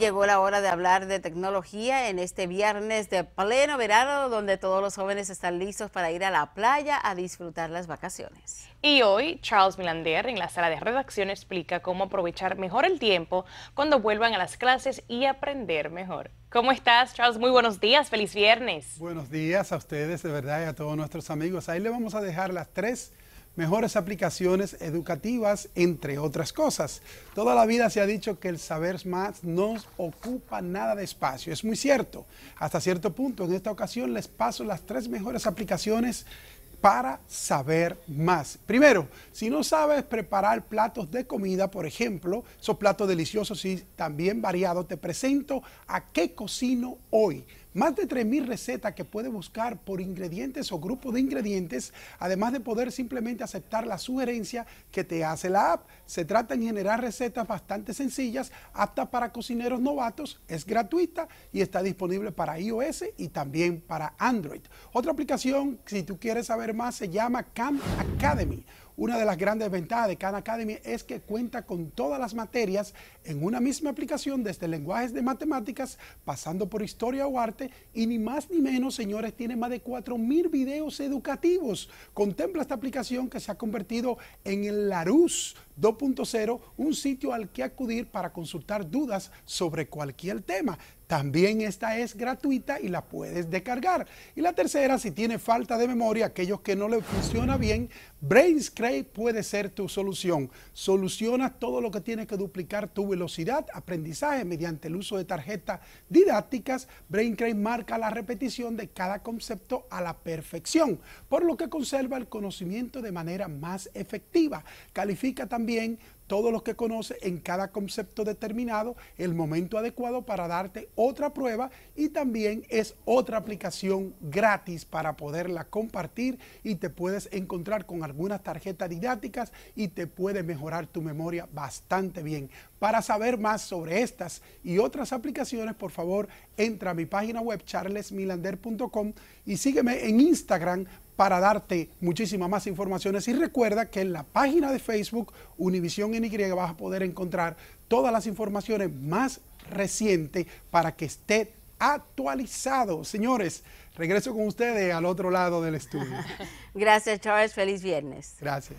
Llegó la hora de hablar de tecnología en este viernes de pleno verano, donde todos los jóvenes están listos para ir a la playa a disfrutar las vacaciones. Y hoy, Charles Milander en la sala de redacción explica cómo aprovechar mejor el tiempo cuando vuelvan a las clases y aprender mejor. ¿Cómo estás, Charles? Muy buenos días, feliz viernes. Buenos días a ustedes, de verdad, y a todos nuestros amigos. Ahí le vamos a dejar las tres mejores aplicaciones educativas, entre otras cosas. Toda la vida se ha dicho que el saber más no ocupa nada de espacio. Es muy cierto. Hasta cierto punto, en esta ocasión les paso las tres mejores aplicaciones para saber más. Primero, si no sabes preparar platos de comida, por ejemplo, esos platos deliciosos y también variados, te presento a qué cocino hoy más de 3.000 recetas que puede buscar por ingredientes o grupo de ingredientes, además de poder simplemente aceptar la sugerencia que te hace la app. Se trata en generar recetas bastante sencillas, aptas para cocineros novatos, es gratuita y está disponible para iOS y también para Android. Otra aplicación, si tú quieres saber más, se llama Camp Academy una de las grandes ventajas de Khan Academy es que cuenta con todas las materias en una misma aplicación, desde lenguajes de matemáticas, pasando por historia o arte, y ni más ni menos, señores, tiene más de 4.000 videos educativos. Contempla esta aplicación que se ha convertido en el Larus 2.0, un sitio al que acudir para consultar dudas sobre cualquier tema. También esta es gratuita y la puedes descargar. Y la tercera, si tiene falta de memoria, aquellos que no le funciona bien, BrainScrape puede ser tu solución. Soluciona todo lo que tienes que duplicar tu velocidad, aprendizaje mediante el uso de tarjetas didácticas. BrainScrape marca la repetición de cada concepto a la perfección, por lo que conserva el conocimiento de manera más efectiva. Califica también todos los que conoce en cada concepto determinado, el momento adecuado para darte otra prueba y también es otra aplicación gratis para poderla compartir y te puedes encontrar con algunas tarjetas didácticas y te puede mejorar tu memoria bastante bien. Para saber más sobre estas y otras aplicaciones, por favor, entra a mi página web charlesmilander.com y sígueme en Instagram para darte muchísimas más informaciones. Y recuerda que en la página de Facebook Univisión NY vas a poder encontrar todas las informaciones más recientes para que esté actualizado. Señores, regreso con ustedes al otro lado del estudio. Gracias, Charles. Feliz viernes. Gracias.